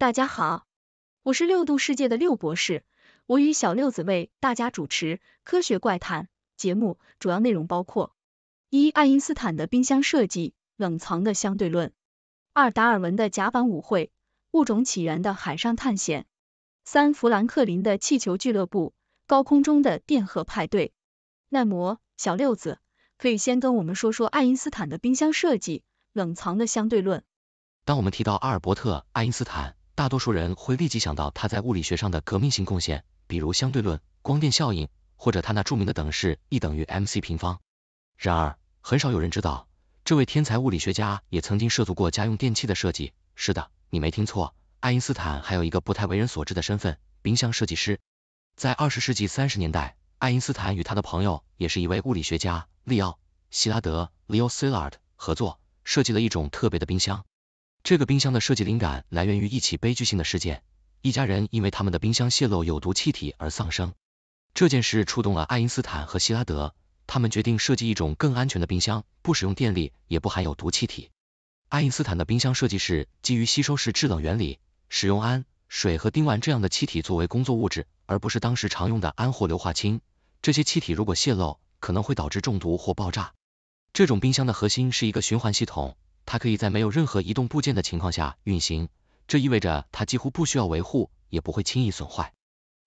大家好，我是六度世界的六博士，我与小六子为大家主持《科学怪谈》节目，主要内容包括：一、爱因斯坦的冰箱设计，冷藏的相对论；二、达尔文的甲板舞会，物种起源的海上探险；三、富兰克林的气球俱乐部，高空中的电荷派对。耐磨，小六子，可以先跟我们说说爱因斯坦的冰箱设计，冷藏的相对论。当我们提到阿尔伯特·爱因斯坦。大多数人会立即想到他在物理学上的革命性贡献，比如相对论、光电效应，或者他那著名的等式 E 等于 mc 平方。然而，很少有人知道，这位天才物理学家也曾经涉足过家用电器的设计。是的，你没听错，爱因斯坦还有一个不太为人所知的身份——冰箱设计师。在二十世纪三十年代，爱因斯坦与他的朋友，也是一位物理学家利奥·希拉德 （Leo s i l a r d 合作，设计了一种特别的冰箱。这个冰箱的设计灵感来源于一起悲剧性的事件，一家人因为他们的冰箱泄漏有毒气体而丧生。这件事触动了爱因斯坦和希拉德，他们决定设计一种更安全的冰箱，不使用电力，也不含有毒气体。爱因斯坦的冰箱设计是基于吸收式制冷原理，使用氨、水和丁烷这样的气体作为工作物质，而不是当时常用的氨或硫化氢。这些气体如果泄漏，可能会导致中毒或爆炸。这种冰箱的核心是一个循环系统。它可以在没有任何移动部件的情况下运行，这意味着它几乎不需要维护，也不会轻易损坏。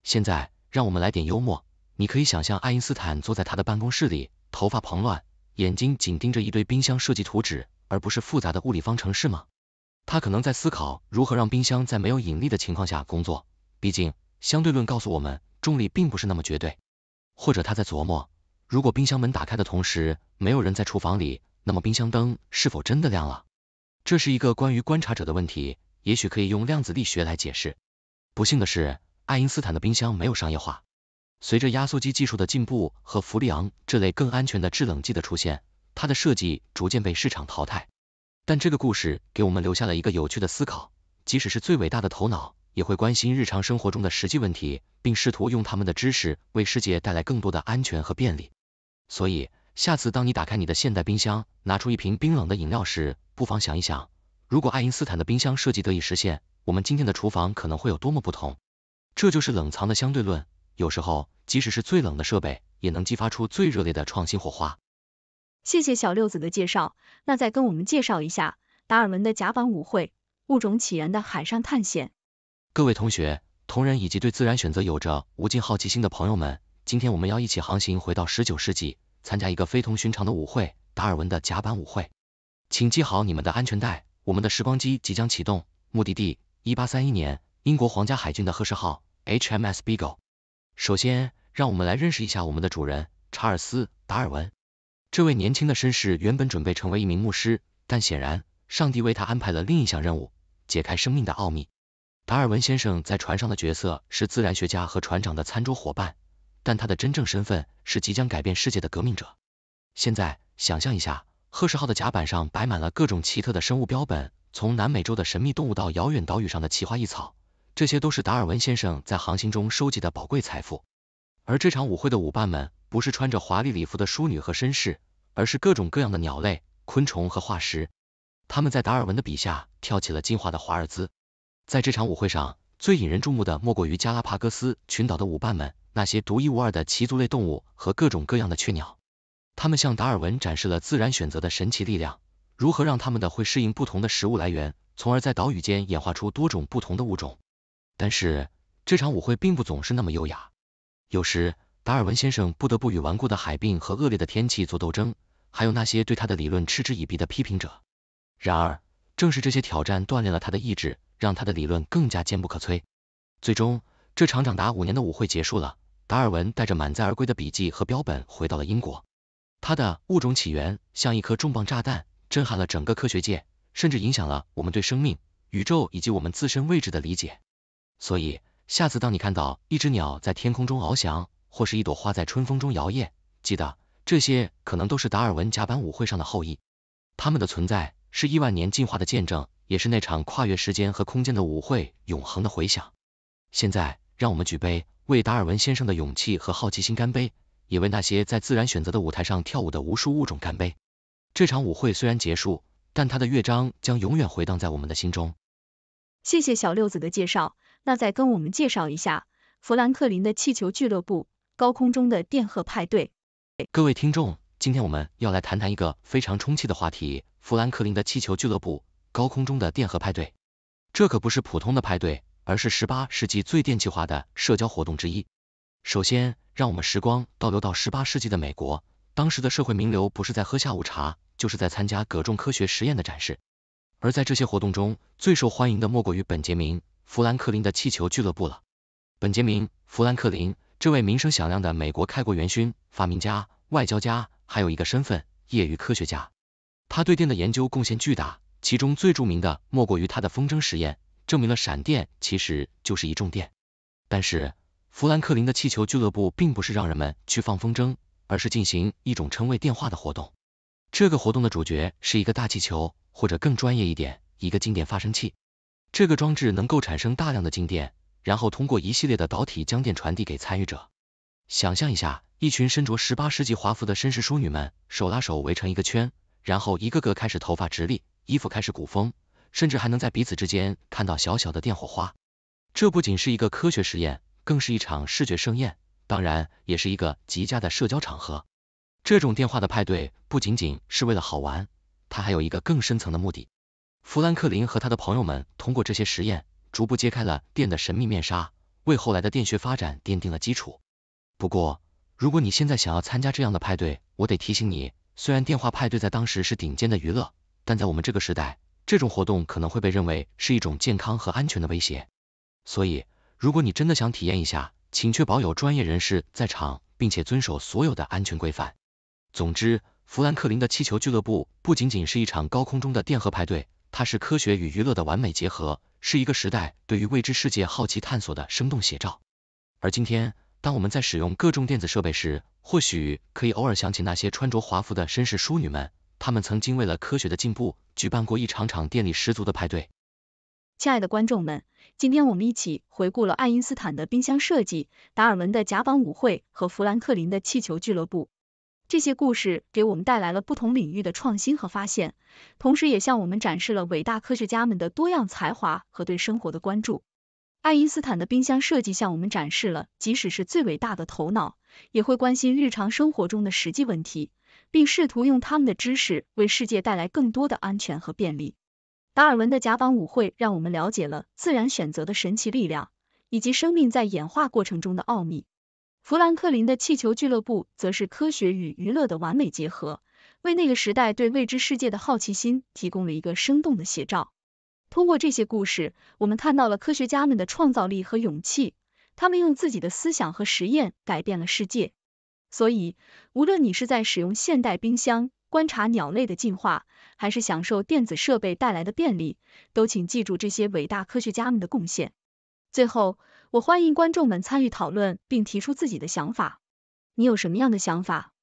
现在，让我们来点幽默。你可以想象爱因斯坦坐在他的办公室里，头发蓬乱，眼睛紧盯着一堆冰箱设计图纸，而不是复杂的物理方程式吗？他可能在思考如何让冰箱在没有引力的情况下工作，毕竟相对论告诉我们，重力并不是那么绝对。或者他在琢磨，如果冰箱门打开的同时，没有人在厨房里。那么冰箱灯是否真的亮了？这是一个关于观察者的问题，也许可以用量子力学来解释。不幸的是，爱因斯坦的冰箱没有商业化。随着压缩机技术的进步和氟利昂这类更安全的制冷剂的出现，它的设计逐渐被市场淘汰。但这个故事给我们留下了一个有趣的思考：即使是最伟大的头脑，也会关心日常生活中的实际问题，并试图用他们的知识为世界带来更多的安全和便利。所以。下次当你打开你的现代冰箱，拿出一瓶冰冷的饮料时，不妨想一想，如果爱因斯坦的冰箱设计得以实现，我们今天的厨房可能会有多么不同。这就是冷藏的相对论。有时候，即使是最冷的设备，也能激发出最热烈的创新火花。谢谢小六子的介绍，那再跟我们介绍一下达尔文的甲板舞会，物种起源的海上探险。各位同学、同仁以及对自然选择有着无尽好奇心的朋友们，今天我们要一起航行回到十九世纪。参加一个非同寻常的舞会，达尔文的甲板舞会，请系好你们的安全带，我们的时光机即将启动，目的地一八三一年英国皇家海军的赫氏号 HMS Beagle。首先，让我们来认识一下我们的主人查尔斯达尔文。这位年轻的绅士原本准备成为一名牧师，但显然上帝为他安排了另一项任务，解开生命的奥秘。达尔文先生在船上的角色是自然学家和船长的餐桌伙伴。但他的真正身份是即将改变世界的革命者。现在想象一下，赫什号的甲板上摆满了各种奇特的生物标本，从南美洲的神秘动物到遥远岛屿上的奇花异草，这些都是达尔文先生在航行中收集的宝贵财富。而这场舞会的舞伴们，不是穿着华丽礼服的淑女和绅士，而是各种各样的鸟类、昆虫和化石。他们在达尔文的笔下跳起了进化的华尔兹。在这场舞会上，最引人注目的莫过于加拉帕戈斯群岛的舞伴们。那些独一无二的鳍足类动物和各种各样的雀鸟，他们向达尔文展示了自然选择的神奇力量，如何让它们的会适应不同的食物来源，从而在岛屿间演化出多种不同的物种。但是这场舞会并不总是那么优雅，有时达尔文先生不得不与顽固的海病和恶劣的天气做斗争，还有那些对他的理论嗤之以鼻的批评者。然而正是这些挑战锻炼了他的意志，让他的理论更加坚不可摧。最终这场长达五年的舞会结束了。达尔文带着满载而归的笔记和标本回到了英国，他的《物种起源》像一颗重磅炸弹，震撼了整个科学界，甚至影响了我们对生命、宇宙以及我们自身位置的理解。所以，下次当你看到一只鸟在天空中翱翔，或是一朵花在春风中摇曳，记得，这些可能都是达尔文甲板舞会上的后裔。他们的存在是亿万年进化的见证，也是那场跨越时间和空间的舞会永恒的回响。现在。让我们举杯，为达尔文先生的勇气和好奇心干杯，也为那些在自然选择的舞台上跳舞的无数物种干杯。这场舞会虽然结束，但它的乐章将永远回荡在我们的心中。谢谢小六子的介绍，那再跟我们介绍一下，富兰克林的气球俱乐部，高空中的电荷派对。各位听众，今天我们要来谈谈一个非常充气的话题——富兰克林的气球俱乐部，高空中的电荷派对。这可不是普通的派对。而是十八世纪最电气化的社交活动之一。首先，让我们时光倒流到十八世纪的美国，当时的社会名流不是在喝下午茶，就是在参加各种科学实验的展示。而在这些活动中，最受欢迎的莫过于本杰明·富兰克林的气球俱乐部了。本杰明·富兰克林这位名声响亮的美国开国元勋、发明家、外交家，还有一个身份——业余科学家。他对电的研究贡献巨大，其中最著名的莫过于他的风筝实验。证明了闪电其实就是一重电。但是，富兰克林的气球俱乐部并不是让人们去放风筝，而是进行一种称为电话的活动。这个活动的主角是一个大气球，或者更专业一点，一个静电发生器。这个装置能够产生大量的静电，然后通过一系列的导体将电传递给参与者。想象一下，一群身着十八世纪华服的绅士淑女们，手拉手围成一个圈，然后一个个开始头发直立，衣服开始鼓风。甚至还能在彼此之间看到小小的电火花，这不仅是一个科学实验，更是一场视觉盛宴，当然也是一个极佳的社交场合。这种电话的派对不仅仅是为了好玩，它还有一个更深层的目的。富兰克林和他的朋友们通过这些实验，逐步揭开了电的神秘面纱，为后来的电学发展奠定了基础。不过，如果你现在想要参加这样的派对，我得提醒你，虽然电话派对在当时是顶尖的娱乐，但在我们这个时代。这种活动可能会被认为是一种健康和安全的威胁，所以如果你真的想体验一下，请确保有专业人士在场，并且遵守所有的安全规范。总之，富兰克林的气球俱乐部不仅仅是一场高空中的电荷派对，它是科学与娱乐的完美结合，是一个时代对于未知世界好奇探索的生动写照。而今天，当我们在使用各种电子设备时，或许可以偶尔想起那些穿着华服的绅士淑女们。他们曾经为了科学的进步，举办过一场场电力十足的派对。亲爱的观众们，今天我们一起回顾了爱因斯坦的冰箱设计、达尔文的甲板舞会和富兰克林的气球俱乐部。这些故事给我们带来了不同领域的创新和发现，同时也向我们展示了伟大科学家们的多样才华和对生活的关注。爱因斯坦的冰箱设计向我们展示了，即使是最伟大的头脑，也会关心日常生活中的实际问题。并试图用他们的知识为世界带来更多的安全和便利。达尔文的甲板舞会让我们了解了自然选择的神奇力量，以及生命在演化过程中的奥秘。富兰克林的气球俱乐部则是科学与娱乐的完美结合，为那个时代对未知世界的好奇心提供了一个生动的写照。通过这些故事，我们看到了科学家们的创造力和勇气，他们用自己的思想和实验改变了世界。所以，无论你是在使用现代冰箱、观察鸟类的进化，还是享受电子设备带来的便利，都请记住这些伟大科学家们的贡献。最后，我欢迎观众们参与讨论，并提出自己的想法。你有什么样的想法？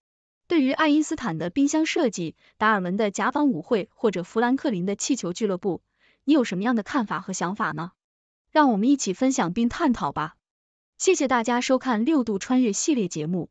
对于爱因斯坦的冰箱设计、达尔文的甲板舞会或者富兰克林的气球俱乐部，你有什么样的看法和想法呢？让我们一起分享并探讨吧。谢谢大家收看六度穿越系列节目。